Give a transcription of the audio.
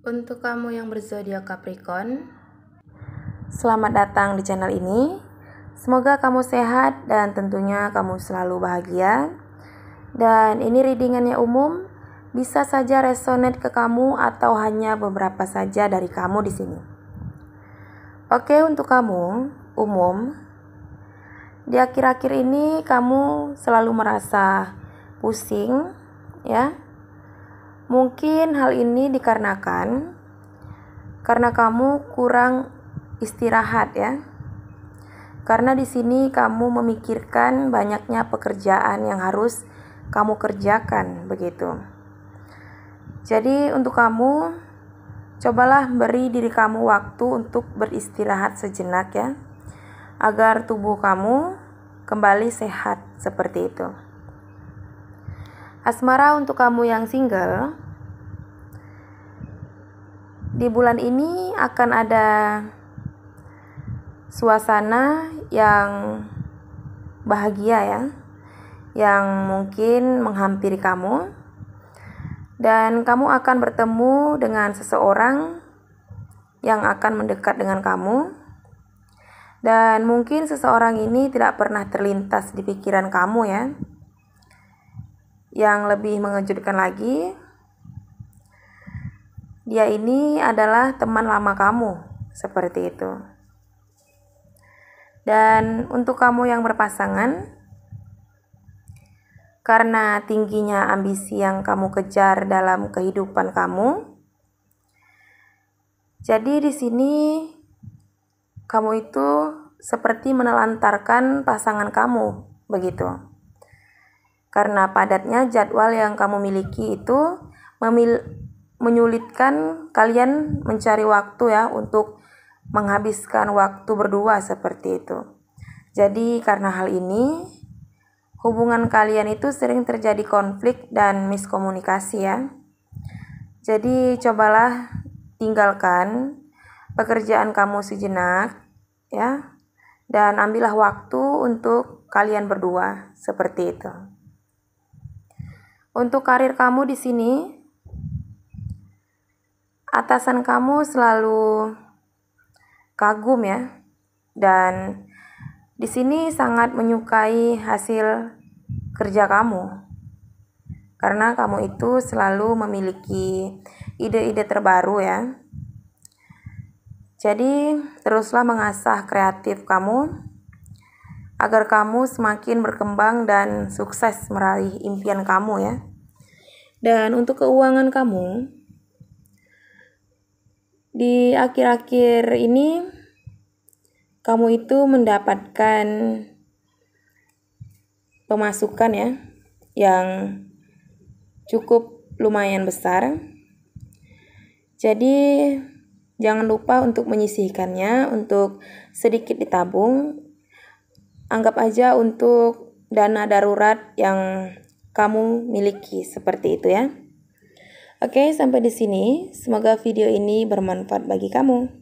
Untuk kamu yang berzodiak Capricorn, selamat datang di channel ini. Semoga kamu sehat dan tentunya kamu selalu bahagia. Dan ini readingannya umum, bisa saja resonate ke kamu atau hanya beberapa saja dari kamu di sini. Oke, untuk kamu umum di akhir-akhir ini kamu selalu merasa pusing ya Mungkin hal ini dikarenakan karena kamu kurang istirahat ya. Karena di sini kamu memikirkan banyaknya pekerjaan yang harus kamu kerjakan begitu. Jadi untuk kamu cobalah beri diri kamu waktu untuk beristirahat sejenak ya agar tubuh kamu kembali sehat seperti itu. Asmara untuk kamu yang single. Di bulan ini akan ada suasana yang bahagia ya yang mungkin menghampiri kamu dan kamu akan bertemu dengan seseorang yang akan mendekat dengan kamu dan mungkin seseorang ini tidak pernah terlintas di pikiran kamu ya yang lebih mengejutkan lagi, dia ini adalah teman lama kamu, seperti itu. Dan untuk kamu yang berpasangan, karena tingginya ambisi yang kamu kejar dalam kehidupan kamu, jadi di sini kamu itu seperti menelantarkan pasangan kamu, begitu. Karena padatnya jadwal yang kamu miliki itu memil menyulitkan kalian mencari waktu ya untuk menghabiskan waktu berdua seperti itu. Jadi karena hal ini hubungan kalian itu sering terjadi konflik dan miskomunikasi ya. Jadi cobalah tinggalkan pekerjaan kamu sejenak ya dan ambillah waktu untuk kalian berdua seperti itu. Untuk karir kamu di sini, atasan kamu selalu kagum ya dan di sini sangat menyukai hasil kerja kamu karena kamu itu selalu memiliki ide-ide terbaru ya. Jadi, teruslah mengasah kreatif kamu agar kamu semakin berkembang dan sukses meraih impian kamu ya. Dan untuk keuangan kamu, di akhir-akhir ini kamu itu mendapatkan pemasukan ya yang cukup lumayan besar. Jadi jangan lupa untuk menyisihkannya untuk sedikit ditabung. Anggap aja untuk dana darurat yang kamu miliki seperti itu ya. Oke, sampai di sini. Semoga video ini bermanfaat bagi kamu.